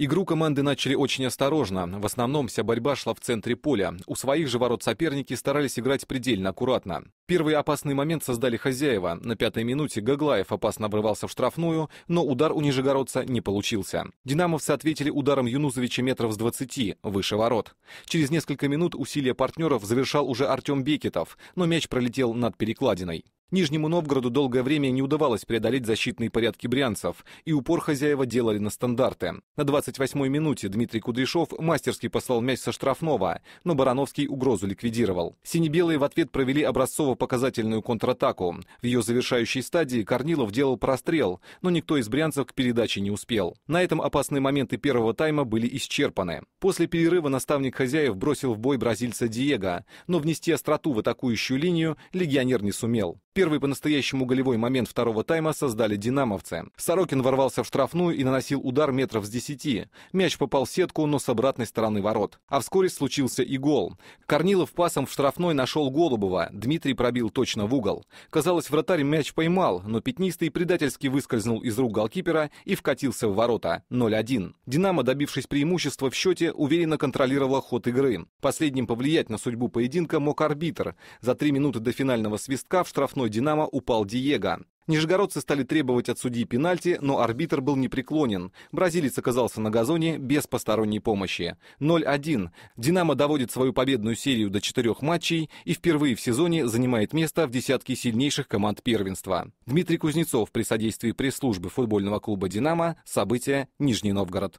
Игру команды начали очень осторожно. В основном вся борьба шла в центре поля. У своих же ворот соперники старались играть предельно аккуратно. Первый опасный момент создали хозяева. На пятой минуте Гаглаев опасно врывался в штрафную, но удар у нижегородца не получился. Динамовцы ответили ударом Юнузовича метров с 20, выше ворот. Через несколько минут усилия партнеров завершал уже Артем Бекетов, но мяч пролетел над перекладиной. Нижнему Новгороду долгое время не удавалось преодолеть защитные порядки брянцев, и упор хозяева делали на стандарты. На 28-й минуте Дмитрий Кудряшов мастерски послал мяч со штрафного, но Барановский угрозу ликвидировал. Сине-белые в ответ провели образцово-показательную контратаку. В ее завершающей стадии Корнилов делал прострел, но никто из брянцев к передаче не успел. На этом опасные моменты первого тайма были исчерпаны. После перерыва наставник хозяев бросил в бой бразильца Диего, но внести остроту в атакующую линию легионер не сумел. Первый по-настоящему голевой момент второго тайма создали динамовцы. Сорокин ворвался в штрафную и наносил удар метров с 10. Мяч попал в сетку, но с обратной стороны ворот. А вскоре случился и гол. Корнилов пасом в штрафной нашел Голубова. Дмитрий пробил точно в угол. Казалось, вратарь мяч поймал, но пятнистый предательски выскользнул из рук голкипера и вкатился в ворота. 0-1. «Динамо», добившись преимущества в счете, уверенно контролировала ход игры. Последним повлиять на судьбу поединка мог арбитр. За три минуты до финального свистка в штрафной речной «Динамо» упал Диего. Нижегородцы стали требовать от судьи пенальти, но арбитр был непреклонен. Бразилец оказался на газоне без посторонней помощи. 0-1. «Динамо» доводит свою победную серию до четырех матчей и впервые в сезоне занимает место в десятке сильнейших команд первенства. Дмитрий Кузнецов при содействии пресс-службы футбольного клуба «Динамо» события Нижний Новгород.